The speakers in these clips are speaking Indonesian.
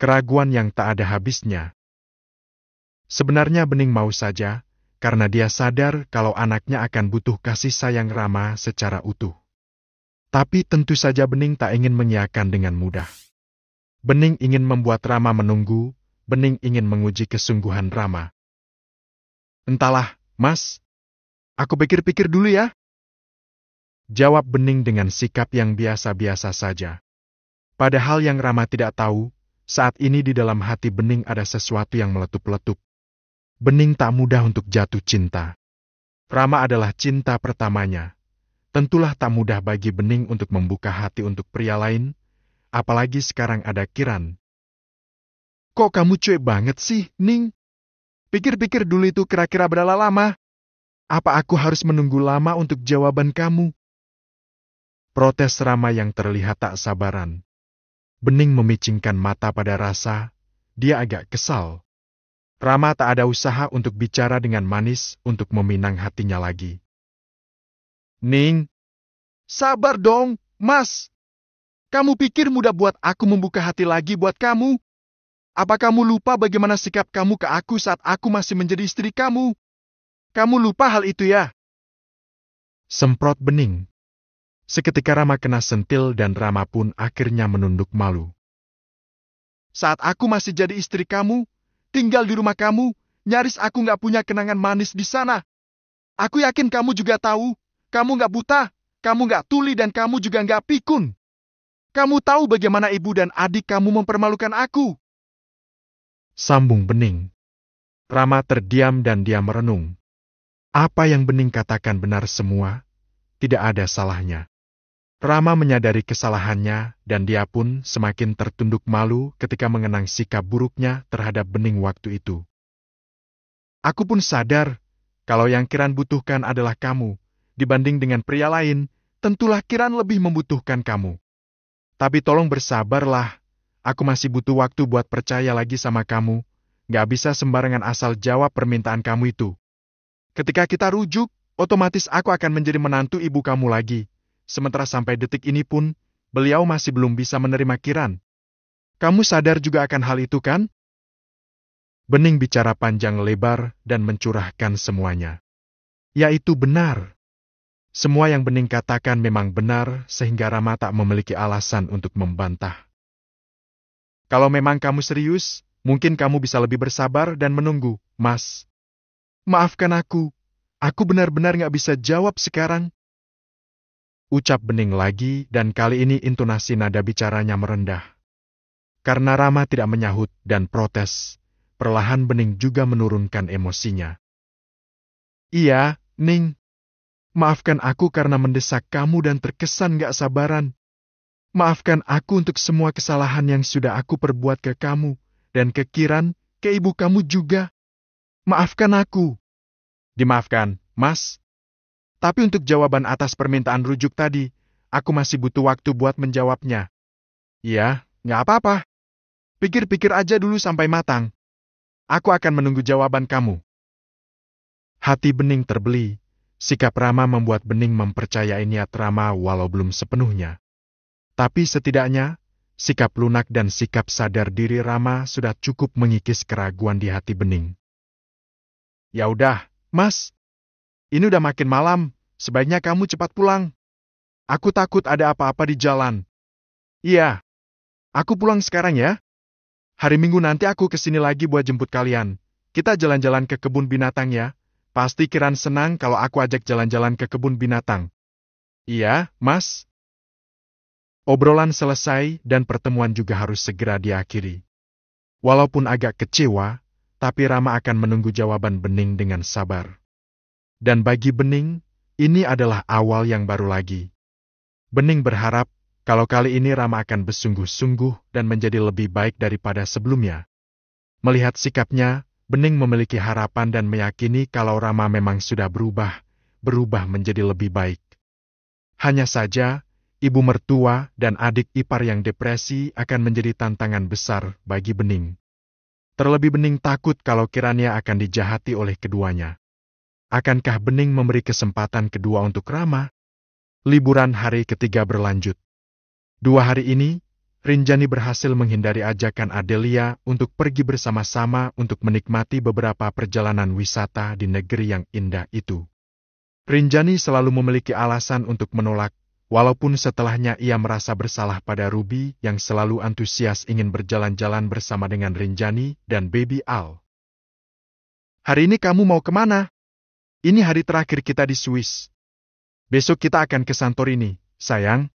Keraguan yang tak ada habisnya. Sebenarnya Bening mau saja, karena dia sadar kalau anaknya akan butuh kasih sayang Rama secara utuh. Tapi tentu saja Bening tak ingin mengiakan dengan mudah. Bening ingin membuat Rama menunggu, Bening ingin menguji kesungguhan Rama. Entahlah, Mas. Aku pikir-pikir dulu ya. Jawab Bening dengan sikap yang biasa-biasa saja. Padahal yang Rama tidak tahu, saat ini di dalam hati Bening ada sesuatu yang meletup-letup. Bening tak mudah untuk jatuh cinta. Rama adalah cinta pertamanya. Tentulah tak mudah bagi Bening untuk membuka hati untuk pria lain, apalagi sekarang ada Kiran. Kok kamu cuek banget sih, Ning? Pikir-pikir dulu itu kira-kira berapa lama? Apa aku harus menunggu lama untuk jawaban kamu? Protes Rama yang terlihat tak sabaran. Bening memicingkan mata pada rasa, dia agak kesal. Rama tak ada usaha untuk bicara dengan manis untuk meminang hatinya lagi. Ning, sabar dong, mas. Kamu pikir mudah buat aku membuka hati lagi buat kamu? Apa kamu lupa bagaimana sikap kamu ke aku saat aku masih menjadi istri kamu? Kamu lupa hal itu ya? Semprot bening. Seketika Rama kena sentil dan Rama pun akhirnya menunduk malu. Saat aku masih jadi istri kamu, tinggal di rumah kamu, nyaris aku nggak punya kenangan manis di sana. Aku yakin kamu juga tahu, kamu nggak buta, kamu nggak tuli dan kamu juga nggak pikun. Kamu tahu bagaimana ibu dan adik kamu mempermalukan aku. Sambung bening. Rama terdiam dan dia merenung. Apa yang bening katakan benar semua, tidak ada salahnya. Rama menyadari kesalahannya, dan dia pun semakin tertunduk malu ketika mengenang sikap buruknya terhadap Bening waktu itu. Aku pun sadar, kalau yang Kiran butuhkan adalah kamu, dibanding dengan pria lain, tentulah Kiran lebih membutuhkan kamu. Tapi tolong bersabarlah, aku masih butuh waktu buat percaya lagi sama kamu, gak bisa sembarangan asal jawab permintaan kamu itu. Ketika kita rujuk, otomatis aku akan menjadi menantu ibu kamu lagi, sementara sampai detik ini pun, beliau masih belum bisa menerima Kiran. Kamu sadar juga akan hal itu kan? Bening bicara panjang lebar dan mencurahkan semuanya. Yaitu benar. Semua yang Bening katakan memang benar sehingga Rama tak memiliki alasan untuk membantah. Kalau memang kamu serius, mungkin kamu bisa lebih bersabar dan menunggu, Mas. Maafkan aku. Aku benar-benar nggak bisa jawab sekarang ucap bening lagi dan kali ini intonasi nada bicaranya merendah. Karena Rama tidak menyahut dan protes, perlahan bening juga menurunkan emosinya. Iya, Ning. Maafkan aku karena mendesak kamu dan terkesan gak sabaran. Maafkan aku untuk semua kesalahan yang sudah aku perbuat ke kamu, dan ke Kiran, ke ibu kamu juga. Maafkan aku. Dimaafkan, Mas, tapi untuk jawaban atas permintaan rujuk tadi, aku masih butuh waktu buat menjawabnya. Ya, nggak apa-apa. Pikir-pikir aja dulu sampai matang. Aku akan menunggu jawaban kamu. Hati Bening terbeli. Sikap Rama membuat Bening mempercayai niat Rama walau belum sepenuhnya. Tapi setidaknya, sikap lunak dan sikap sadar diri Rama sudah cukup mengikis keraguan di hati Bening. Ya udah, Mas, ini udah makin malam, sebaiknya kamu cepat pulang. Aku takut ada apa-apa di jalan. Iya. Aku pulang sekarang ya. Hari Minggu nanti aku kesini lagi buat jemput kalian. Kita jalan-jalan ke kebun binatang ya. Pasti Kiran senang kalau aku ajak jalan-jalan ke kebun binatang. Iya, Mas. Obrolan selesai dan pertemuan juga harus segera diakhiri. Walaupun agak kecewa, tapi Rama akan menunggu jawaban Bening dengan sabar. Dan bagi Bening, ini adalah awal yang baru lagi. Bening berharap, kalau kali ini Rama akan bersungguh-sungguh dan menjadi lebih baik daripada sebelumnya. Melihat sikapnya, Bening memiliki harapan dan meyakini kalau Rama memang sudah berubah, berubah menjadi lebih baik. Hanya saja, ibu mertua dan adik ipar yang depresi akan menjadi tantangan besar bagi Bening. Terlebih Bening takut kalau kiranya akan dijahati oleh keduanya. Akankah Bening memberi kesempatan kedua untuk Rama? Liburan hari ketiga berlanjut. Dua hari ini, Rinjani berhasil menghindari ajakan Adelia untuk pergi bersama-sama untuk menikmati beberapa perjalanan wisata di negeri yang indah itu. Rinjani selalu memiliki alasan untuk menolak, walaupun setelahnya ia merasa bersalah pada Ruby yang selalu antusias ingin berjalan-jalan bersama dengan Rinjani dan Baby Al. Hari ini kamu mau kemana? Ini hari terakhir kita di Swiss. Besok kita akan ke Santorini, sayang.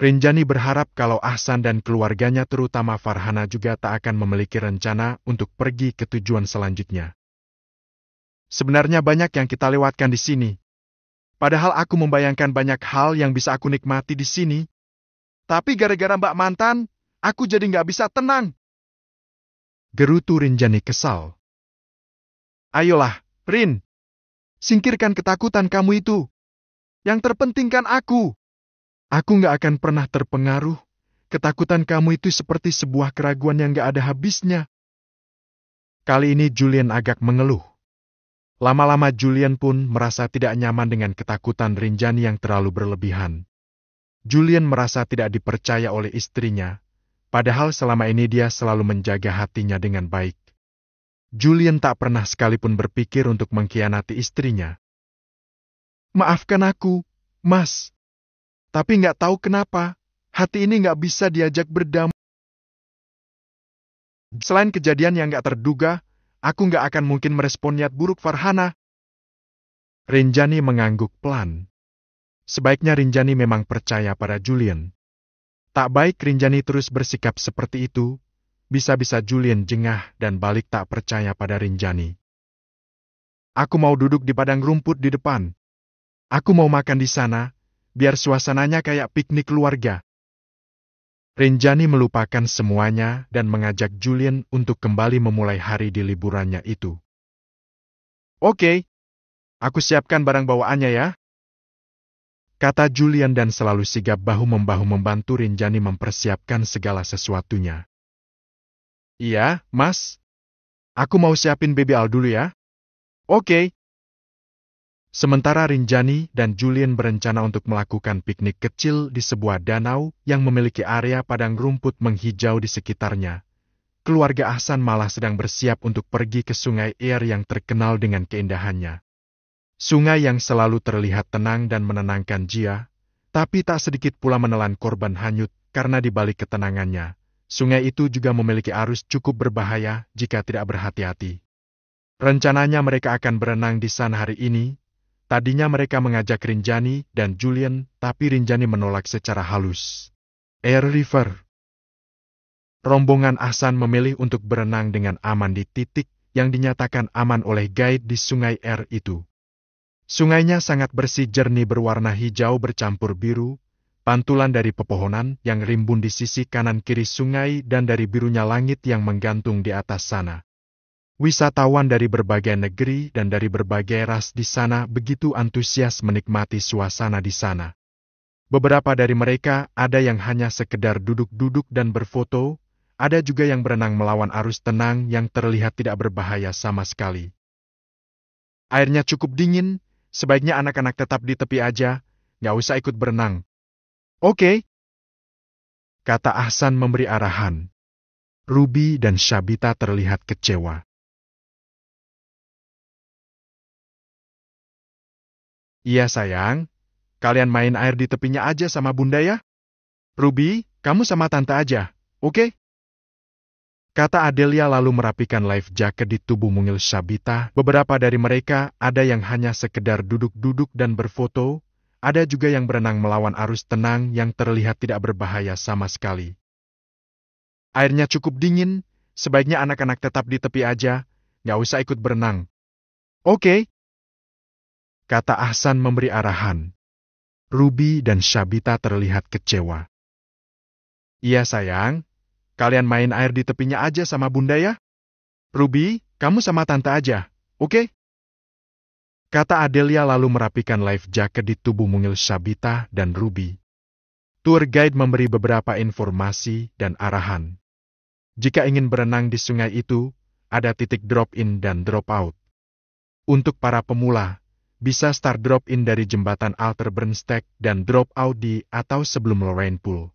Renjani berharap kalau Ahsan dan keluarganya terutama Farhana juga tak akan memiliki rencana untuk pergi ke tujuan selanjutnya. Sebenarnya banyak yang kita lewatkan di sini. Padahal aku membayangkan banyak hal yang bisa aku nikmati di sini. Tapi gara-gara Mbak Mantan, aku jadi nggak bisa tenang. Gerutu Rinjani kesal. Ayolah, Rin, singkirkan ketakutan kamu itu. Yang terpenting kan aku. Aku nggak akan pernah terpengaruh. Ketakutan kamu itu seperti sebuah keraguan yang nggak ada habisnya. Kali ini Julian agak mengeluh. Lama-lama Julian pun merasa tidak nyaman dengan ketakutan Rinjani yang terlalu berlebihan. Julian merasa tidak dipercaya oleh istrinya, padahal selama ini dia selalu menjaga hatinya dengan baik. Julian tak pernah sekalipun berpikir untuk mengkhianati istrinya. Maafkan aku, Mas. Tapi nggak tahu kenapa, hati ini nggak bisa diajak berdamai. Selain kejadian yang nggak terduga, aku nggak akan mungkin merespon niat buruk Farhana. Rinjani mengangguk pelan. Sebaiknya Rinjani memang percaya pada Julian. Tak baik Rinjani terus bersikap seperti itu, bisa-bisa Julian jengah dan balik tak percaya pada Rinjani. Aku mau duduk di padang rumput di depan. Aku mau makan di sana, biar suasananya kayak piknik keluarga. Rinjani melupakan semuanya dan mengajak Julian untuk kembali memulai hari di liburannya itu. Oke, okay. aku siapkan barang bawaannya ya. Kata Julian dan selalu sigap bahu-membahu membantu Rinjani mempersiapkan segala sesuatunya. Iya, Mas. Aku mau siapin baby al dulu ya. Oke. Sementara Rinjani dan Julian berencana untuk melakukan piknik kecil di sebuah danau yang memiliki area padang rumput menghijau di sekitarnya. Keluarga Ahsan malah sedang bersiap untuk pergi ke sungai Air yang terkenal dengan keindahannya. Sungai yang selalu terlihat tenang dan menenangkan Jia, tapi tak sedikit pula menelan korban hanyut karena dibalik ketenangannya, Sungai itu juga memiliki arus cukup berbahaya jika tidak berhati-hati. Rencananya mereka akan berenang di sana hari ini. Tadinya mereka mengajak Rinjani dan Julian, tapi Rinjani menolak secara halus. Air River Rombongan Ahsan memilih untuk berenang dengan aman di titik yang dinyatakan aman oleh guide di sungai air itu. Sungainya sangat bersih jernih berwarna hijau bercampur biru, pantulan dari pepohonan yang rimbun di sisi kanan kiri sungai dan dari birunya langit yang menggantung di atas sana. Wisatawan dari berbagai negeri dan dari berbagai ras di sana begitu antusias menikmati suasana di sana. Beberapa dari mereka ada yang hanya sekedar duduk-duduk dan berfoto, ada juga yang berenang melawan arus tenang yang terlihat tidak berbahaya sama sekali. Airnya cukup dingin, sebaiknya anak-anak tetap di tepi aja, nggak usah ikut berenang, Oke. Okay. Kata Ahsan memberi arahan. Ruby dan Syabita terlihat kecewa. Iya sayang, kalian main air di tepinya aja sama bunda ya. Ruby, kamu sama tante aja, oke? Okay? Kata Adelia lalu merapikan life jacket di tubuh mungil Sabita. Beberapa dari mereka ada yang hanya sekedar duduk-duduk dan berfoto, ada juga yang berenang melawan arus tenang yang terlihat tidak berbahaya sama sekali. Airnya cukup dingin, sebaiknya anak-anak tetap di tepi aja, nggak usah ikut berenang. Oke, okay. kata Ahsan memberi arahan. Ruby dan Shabita terlihat kecewa. Iya sayang, kalian main air di tepinya aja sama bunda ya. Ruby, kamu sama tante aja, oke? Okay? Kata Adelia lalu merapikan life jacket di tubuh mungil Sabita, dan Ruby. Tour guide memberi beberapa informasi dan arahan. Jika ingin berenang di sungai itu, ada titik drop-in dan drop-out. Untuk para pemula, bisa start drop-in dari jembatan Alter Bernstek dan drop-out di atau sebelum Lorraine Pool.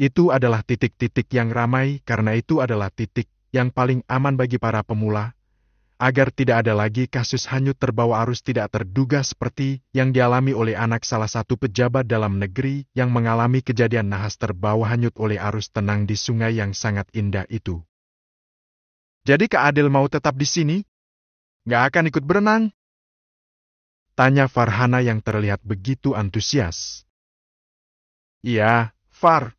Itu adalah titik-titik yang ramai karena itu adalah titik yang paling aman bagi para pemula agar tidak ada lagi kasus hanyut terbawa arus tidak terduga seperti yang dialami oleh anak salah satu pejabat dalam negeri yang mengalami kejadian nahas terbawa hanyut oleh arus tenang di sungai yang sangat indah itu. Jadi Kak Adil mau tetap di sini? Nggak akan ikut berenang? Tanya Farhana yang terlihat begitu antusias. Iya, Far.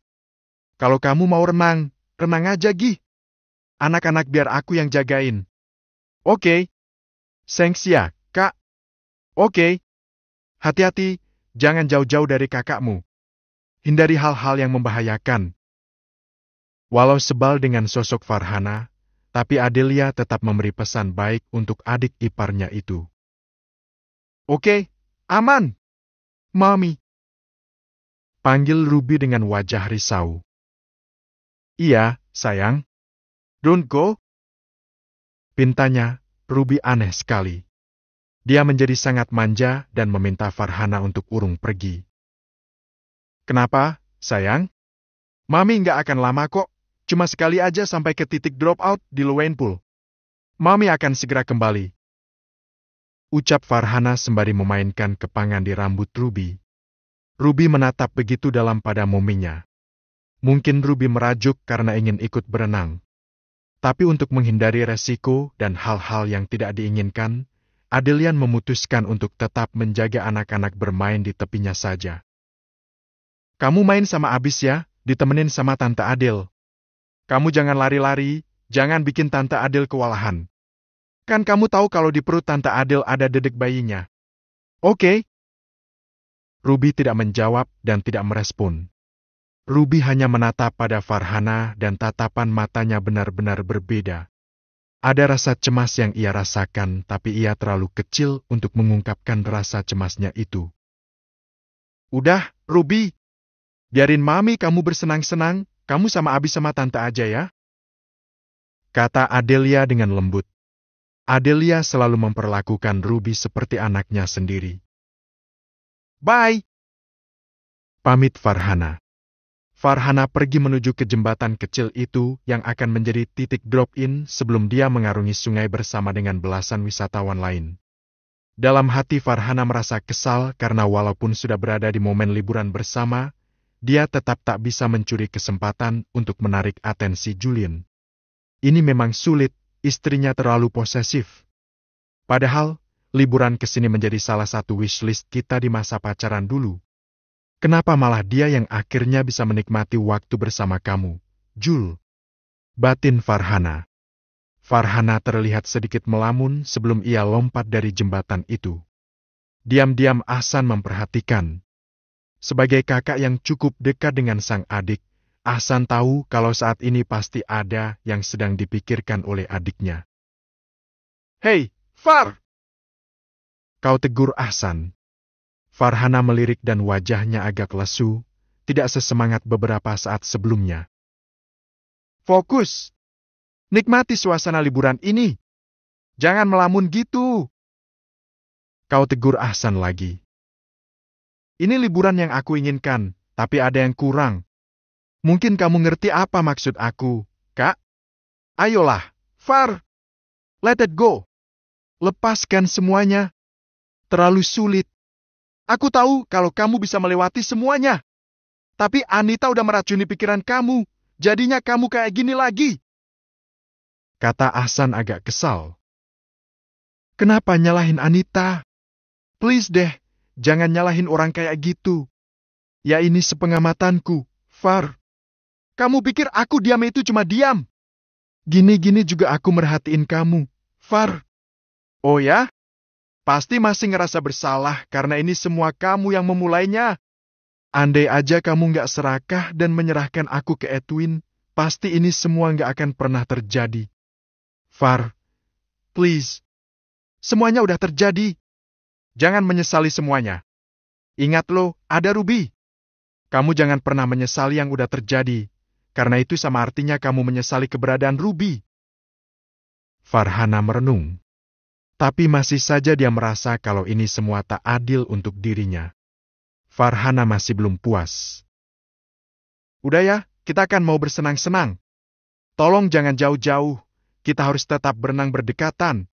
Kalau kamu mau renang, renang aja, Gih. Anak-anak biar aku yang jagain. Oke. Okay. Sengsia, kak. Oke. Okay. Hati-hati, jangan jauh-jauh dari kakakmu. Hindari hal-hal yang membahayakan. Walau sebal dengan sosok Farhana, tapi Adelia tetap memberi pesan baik untuk adik iparnya itu. Oke, okay, aman. Mami. Panggil Ruby dengan wajah risau. Iya, sayang. Don't go, Pintanya, Ruby aneh sekali. Dia menjadi sangat manja dan meminta Farhana untuk urung pergi. Kenapa, sayang? Mami nggak akan lama kok, cuma sekali aja sampai ke titik drop out di Luwain Pool. Mami akan segera kembali. Ucap Farhana sembari memainkan kepangan di rambut Ruby. Ruby menatap begitu dalam pada muminya. Mungkin Ruby merajuk karena ingin ikut berenang. Tapi untuk menghindari resiko dan hal-hal yang tidak diinginkan, Adelian memutuskan untuk tetap menjaga anak-anak bermain di tepinya saja. Kamu main sama Abis ya, ditemenin sama Tante Adil. Kamu jangan lari-lari, jangan bikin Tante Adil kewalahan. Kan kamu tahu kalau di perut Tante Adil ada dedek bayinya. Oke. Okay. Ruby tidak menjawab dan tidak merespon. Ruby hanya menatap pada Farhana dan tatapan matanya benar-benar berbeda. Ada rasa cemas yang ia rasakan, tapi ia terlalu kecil untuk mengungkapkan rasa cemasnya itu. Udah, Ruby. Biarin mami kamu bersenang-senang, kamu sama Abi sama tante aja ya. Kata Adelia dengan lembut. Adelia selalu memperlakukan Ruby seperti anaknya sendiri. Bye! Pamit Farhana. Farhana pergi menuju ke jembatan kecil itu yang akan menjadi titik drop-in sebelum dia mengarungi sungai bersama dengan belasan wisatawan lain. Dalam hati Farhana merasa kesal karena walaupun sudah berada di momen liburan bersama, dia tetap tak bisa mencuri kesempatan untuk menarik atensi Julian. Ini memang sulit, istrinya terlalu posesif. Padahal, liburan ke sini menjadi salah satu wishlist kita di masa pacaran dulu. Kenapa malah dia yang akhirnya bisa menikmati waktu bersama kamu, Jul? Batin Farhana. Farhana terlihat sedikit melamun sebelum ia lompat dari jembatan itu. Diam-diam Ahsan memperhatikan. Sebagai kakak yang cukup dekat dengan sang adik, Ahsan tahu kalau saat ini pasti ada yang sedang dipikirkan oleh adiknya. Hei, Far! Kau tegur Ahsan. Farhana melirik dan wajahnya agak lesu, tidak sesemangat beberapa saat sebelumnya. Fokus! Nikmati suasana liburan ini. Jangan melamun gitu. Kau tegur Ahsan lagi. Ini liburan yang aku inginkan, tapi ada yang kurang. Mungkin kamu ngerti apa maksud aku, Kak? Ayolah, Far. Let it go. Lepaskan semuanya. Terlalu sulit. Aku tahu kalau kamu bisa melewati semuanya. Tapi Anita udah meracuni pikiran kamu, jadinya kamu kayak gini lagi. Kata Ahsan agak kesal. Kenapa nyalahin Anita? Please deh, jangan nyalahin orang kayak gitu. Ya ini sepengamatanku, Far. Kamu pikir aku diam itu cuma diam? Gini-gini juga aku merhatiin kamu, Far. Oh ya? pasti masih ngerasa bersalah karena ini semua kamu yang memulainya. Andai aja kamu nggak serakah dan menyerahkan aku ke Edwin, pasti ini semua nggak akan pernah terjadi. Far, please. Semuanya udah terjadi. Jangan menyesali semuanya. Ingat lo, ada Ruby. Kamu jangan pernah menyesali yang udah terjadi, karena itu sama artinya kamu menyesali keberadaan Ruby. Farhana merenung. Tapi masih saja dia merasa kalau ini semua tak adil untuk dirinya. Farhana masih belum puas. Udah ya, kita kan mau bersenang-senang. Tolong jangan jauh-jauh, kita harus tetap berenang berdekatan.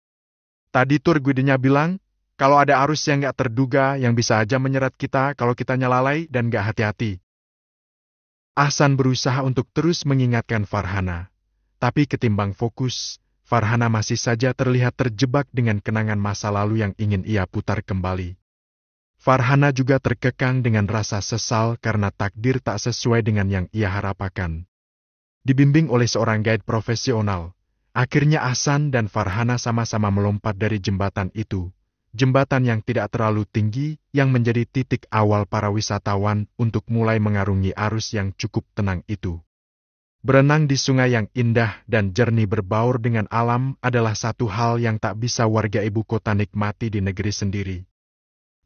Tadi tur guidenya bilang, kalau ada arus yang gak terduga yang bisa aja menyeret kita kalau kita nyalalai dan gak hati-hati. Ahsan berusaha untuk terus mengingatkan Farhana. Tapi ketimbang fokus, Farhana masih saja terlihat terjebak dengan kenangan masa lalu yang ingin ia putar kembali. Farhana juga terkekang dengan rasa sesal karena takdir tak sesuai dengan yang ia harapkan. Dibimbing oleh seorang guide profesional, akhirnya Ahsan dan Farhana sama-sama melompat dari jembatan itu. Jembatan yang tidak terlalu tinggi yang menjadi titik awal para wisatawan untuk mulai mengarungi arus yang cukup tenang itu. Berenang di sungai yang indah dan jernih berbaur dengan alam adalah satu hal yang tak bisa warga ibu kota nikmati di negeri sendiri.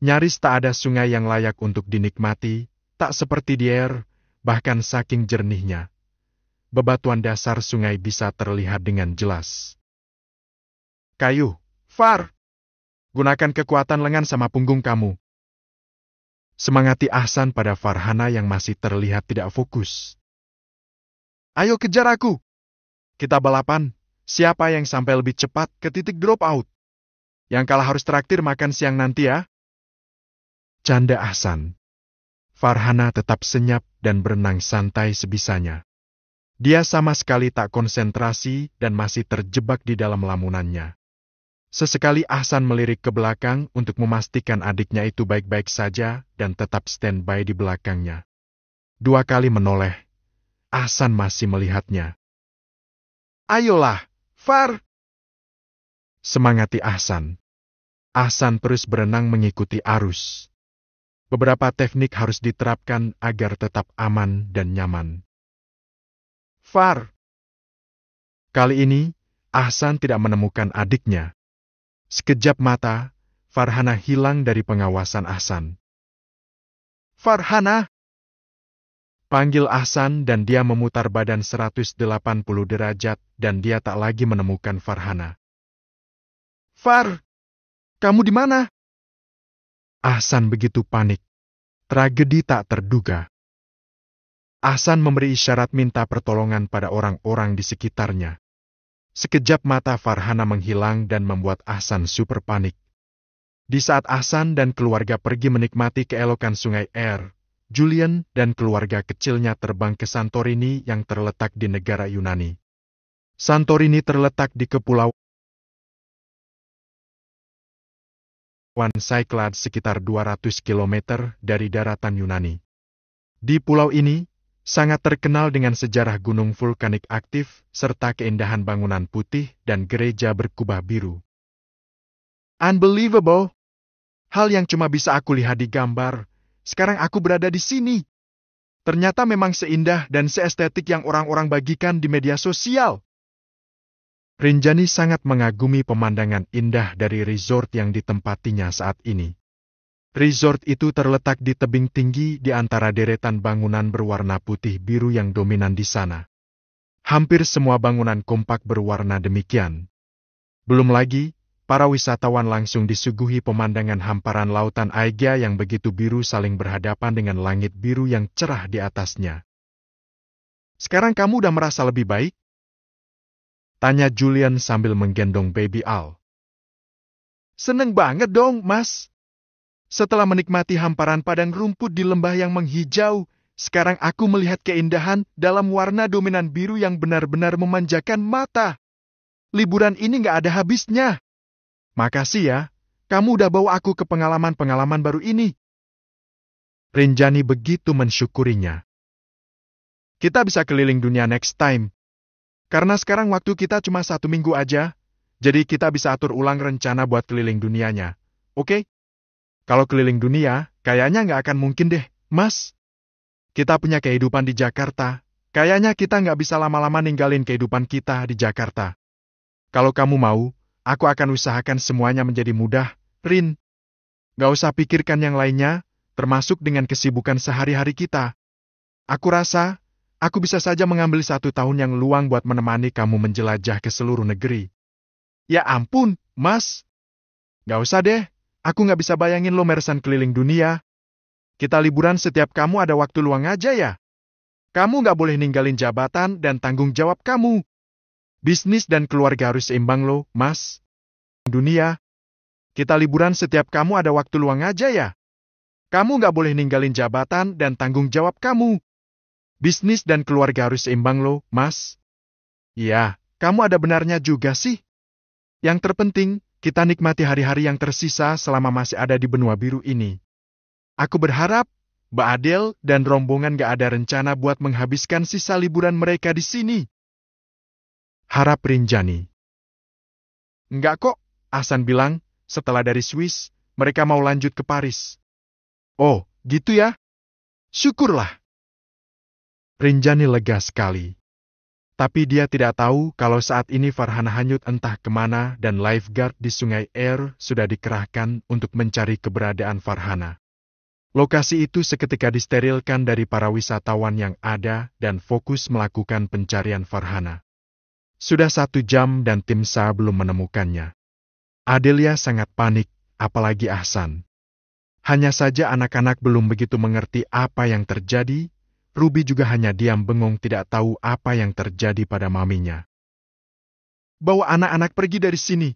Nyaris tak ada sungai yang layak untuk dinikmati, tak seperti di air, bahkan saking jernihnya. Bebatuan dasar sungai bisa terlihat dengan jelas. Kayu, Far! Gunakan kekuatan lengan sama punggung kamu. Semangati Ahsan pada Farhana yang masih terlihat tidak fokus. Ayo kejar aku. Kita balapan. Siapa yang sampai lebih cepat ke titik drop out? Yang kalah harus traktir makan siang nanti ya. Canda Ahsan. Farhana tetap senyap dan berenang santai sebisanya. Dia sama sekali tak konsentrasi dan masih terjebak di dalam lamunannya. Sesekali Ahsan melirik ke belakang untuk memastikan adiknya itu baik-baik saja dan tetap standby di belakangnya. Dua kali menoleh, Ahsan masih melihatnya. Ayolah, Far! Semangati Ahsan. Ahsan terus berenang mengikuti arus. Beberapa teknik harus diterapkan agar tetap aman dan nyaman. Far! Kali ini, Ahsan tidak menemukan adiknya. Sekejap mata, Farhana hilang dari pengawasan Ahsan. Farhana! Panggil Ahsan dan dia memutar badan 180 derajat dan dia tak lagi menemukan Farhana. Far, kamu di mana? Ahsan begitu panik. Tragedi tak terduga. Ahsan memberi isyarat minta pertolongan pada orang-orang di sekitarnya. Sekejap mata Farhana menghilang dan membuat Ahsan super panik. Di saat Ahsan dan keluarga pergi menikmati keelokan sungai Air, er, Julian dan keluarga kecilnya terbang ke Santorini yang terletak di negara Yunani. Santorini terletak di kepulauan Cyclad sekitar 200 km dari daratan Yunani. Di pulau ini, sangat terkenal dengan sejarah gunung vulkanik aktif serta keindahan bangunan putih dan gereja berkubah biru. Unbelievable! Hal yang cuma bisa aku lihat di gambar sekarang aku berada di sini. Ternyata memang seindah dan seestetik yang orang-orang bagikan di media sosial. Rinjani sangat mengagumi pemandangan indah dari resort yang ditempatinya saat ini. Resort itu terletak di tebing tinggi di antara deretan bangunan berwarna putih biru yang dominan di sana. Hampir semua bangunan kompak berwarna demikian. Belum lagi, para wisatawan langsung disuguhi pemandangan hamparan lautan Aegea yang begitu biru saling berhadapan dengan langit biru yang cerah di atasnya. Sekarang kamu udah merasa lebih baik? Tanya Julian sambil menggendong baby Al. Seneng banget dong, Mas. Setelah menikmati hamparan padang rumput di lembah yang menghijau, sekarang aku melihat keindahan dalam warna dominan biru yang benar-benar memanjakan mata. Liburan ini nggak ada habisnya. Makasih ya, kamu udah bawa aku ke pengalaman-pengalaman baru ini. Rinjani begitu mensyukurinya. Kita bisa keliling dunia next time. Karena sekarang waktu kita cuma satu minggu aja, jadi kita bisa atur ulang rencana buat keliling dunianya. Oke? Okay? Kalau keliling dunia, kayaknya nggak akan mungkin deh, Mas. Kita punya kehidupan di Jakarta, kayaknya kita nggak bisa lama-lama ninggalin kehidupan kita di Jakarta. Kalau kamu mau, Aku akan usahakan semuanya menjadi mudah, Rin. Gak usah pikirkan yang lainnya, termasuk dengan kesibukan sehari-hari kita. Aku rasa, aku bisa saja mengambil satu tahun yang luang buat menemani kamu menjelajah ke seluruh negeri. Ya ampun, Mas. Gak usah deh, aku gak bisa bayangin lo meresan keliling dunia. Kita liburan setiap kamu ada waktu luang aja ya. Kamu gak boleh ninggalin jabatan dan tanggung jawab kamu. Bisnis dan keluarga harus seimbang loh, mas. Dunia. Kita liburan setiap kamu ada waktu luang aja ya. Kamu nggak boleh ninggalin jabatan dan tanggung jawab kamu. Bisnis dan keluarga harus seimbang loh, mas. Iya, kamu ada benarnya juga sih. Yang terpenting, kita nikmati hari-hari yang tersisa selama masih ada di benua biru ini. Aku berharap, Mbak Adel dan rombongan gak ada rencana buat menghabiskan sisa liburan mereka di sini harap Rinjani. Enggak kok, Ahsan bilang, setelah dari Swiss, mereka mau lanjut ke Paris. Oh, gitu ya? Syukurlah. Rinjani lega sekali. Tapi dia tidak tahu kalau saat ini Farhan hanyut entah kemana dan lifeguard di Sungai Air sudah dikerahkan untuk mencari keberadaan Farhana. Lokasi itu seketika disterilkan dari para wisatawan yang ada dan fokus melakukan pencarian Farhana. Sudah satu jam dan tim SA belum menemukannya. Adelia sangat panik, apalagi Ahsan. Hanya saja anak-anak belum begitu mengerti apa yang terjadi, Ruby juga hanya diam bengong tidak tahu apa yang terjadi pada maminya. Bawa anak-anak pergi dari sini,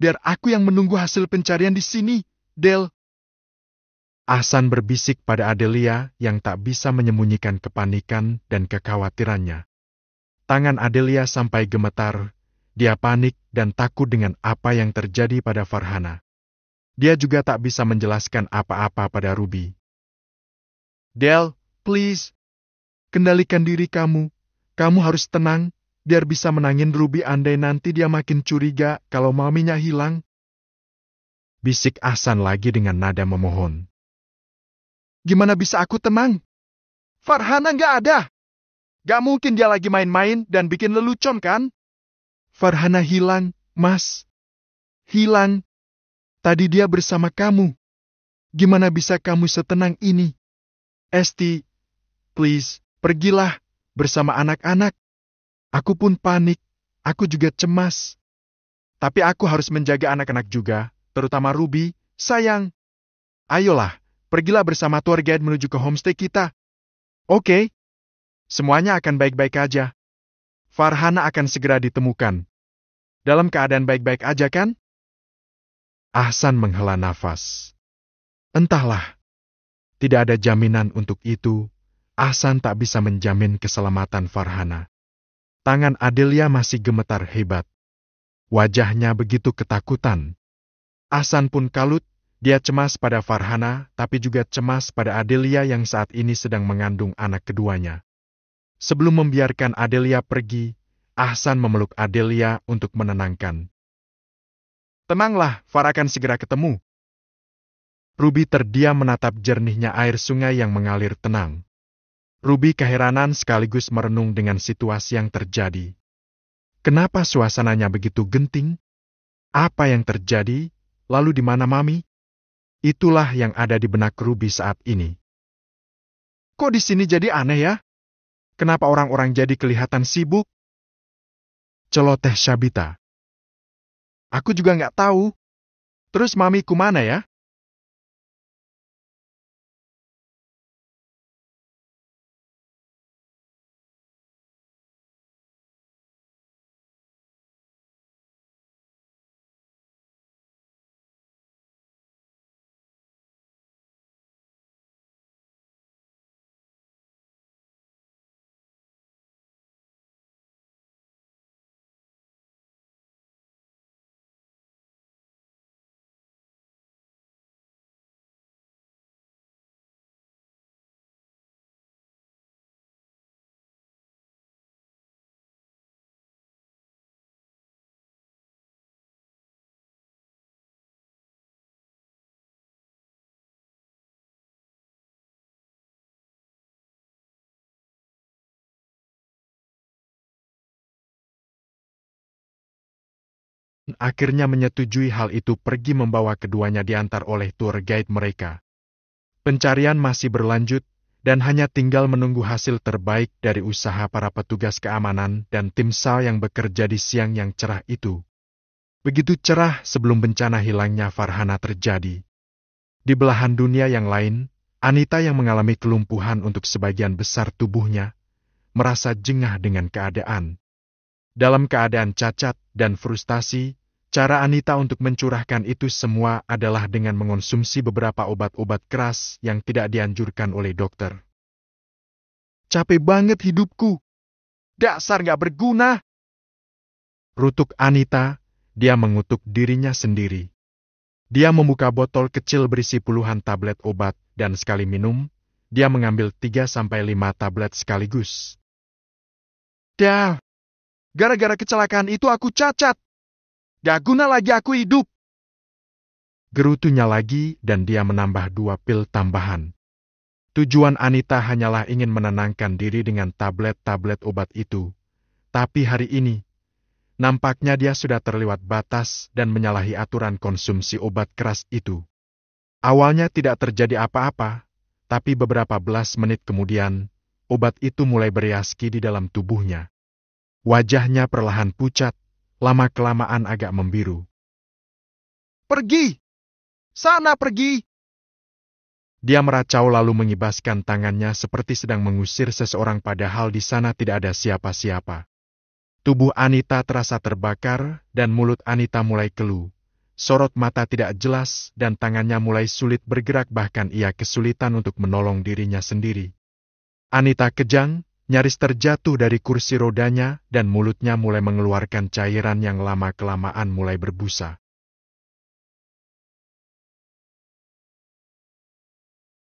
biar aku yang menunggu hasil pencarian di sini, Del. Ahsan berbisik pada Adelia yang tak bisa menyembunyikan kepanikan dan kekhawatirannya. Tangan Adelia sampai gemetar, dia panik dan takut dengan apa yang terjadi pada Farhana. Dia juga tak bisa menjelaskan apa-apa pada Ruby. Del, please. Kendalikan diri kamu. Kamu harus tenang, biar bisa menangin Ruby andai nanti dia makin curiga kalau maminya hilang. Bisik Ahsan lagi dengan nada memohon. Gimana bisa aku tenang? Farhana nggak ada. Gak mungkin dia lagi main-main dan bikin lelucon kan? Farhana hilang, Mas. Hilang. Tadi dia bersama kamu. Gimana bisa kamu setenang ini? Esti, please, pergilah bersama anak-anak. Aku pun panik, aku juga cemas. Tapi aku harus menjaga anak-anak juga, terutama Ruby, sayang. Ayolah, pergilah bersama tour guide menuju ke homestay kita. Oke. Okay. Semuanya akan baik-baik aja. Farhana akan segera ditemukan. Dalam keadaan baik-baik aja kan? Ahsan menghela nafas. Entahlah. Tidak ada jaminan untuk itu. Ahsan tak bisa menjamin keselamatan Farhana. Tangan Adelia masih gemetar hebat. Wajahnya begitu ketakutan. Ahsan pun kalut, dia cemas pada Farhana, tapi juga cemas pada Adelia yang saat ini sedang mengandung anak keduanya. Sebelum membiarkan Adelia pergi, Ahsan memeluk Adelia untuk menenangkan. Tenanglah, Farah akan segera ketemu. Ruby terdiam menatap jernihnya air sungai yang mengalir tenang. Ruby keheranan sekaligus merenung dengan situasi yang terjadi. Kenapa suasananya begitu genting? Apa yang terjadi? Lalu di mana Mami? Itulah yang ada di benak Ruby saat ini. Kok di sini jadi aneh ya? Kenapa orang-orang jadi kelihatan sibuk? Celoteh Syabita. Aku juga nggak tahu. Terus mamiku mana ya? akhirnya menyetujui hal itu pergi membawa keduanya diantar oleh tour guide mereka. Pencarian masih berlanjut, dan hanya tinggal menunggu hasil terbaik dari usaha para petugas keamanan dan tim SAL yang bekerja di siang yang cerah itu. Begitu cerah sebelum bencana hilangnya Farhana terjadi. Di belahan dunia yang lain, Anita yang mengalami kelumpuhan untuk sebagian besar tubuhnya, merasa jengah dengan keadaan. Dalam keadaan cacat dan frustasi, Cara Anita untuk mencurahkan itu semua adalah dengan mengonsumsi beberapa obat-obat keras yang tidak dianjurkan oleh dokter. Capek banget hidupku. Dasar gak berguna. Rutuk Anita, dia mengutuk dirinya sendiri. Dia membuka botol kecil berisi puluhan tablet obat dan sekali minum, dia mengambil 3-5 tablet sekaligus. Dah, gara-gara kecelakaan itu aku cacat. Gak guna lagi aku hidup. Gerutunya lagi dan dia menambah dua pil tambahan. Tujuan Anita hanyalah ingin menenangkan diri dengan tablet-tablet obat itu. Tapi hari ini, nampaknya dia sudah terlewat batas dan menyalahi aturan konsumsi obat keras itu. Awalnya tidak terjadi apa-apa, tapi beberapa belas menit kemudian, obat itu mulai beriaski di dalam tubuhnya. Wajahnya perlahan pucat, lama-kelamaan agak membiru. Pergi! Sana pergi! Dia meracau lalu mengibaskan tangannya seperti sedang mengusir seseorang padahal di sana tidak ada siapa-siapa. Tubuh Anita terasa terbakar dan mulut Anita mulai keluh. Sorot mata tidak jelas dan tangannya mulai sulit bergerak bahkan ia kesulitan untuk menolong dirinya sendiri. Anita kejang, nyaris terjatuh dari kursi rodanya dan mulutnya mulai mengeluarkan cairan yang lama-kelamaan mulai berbusa.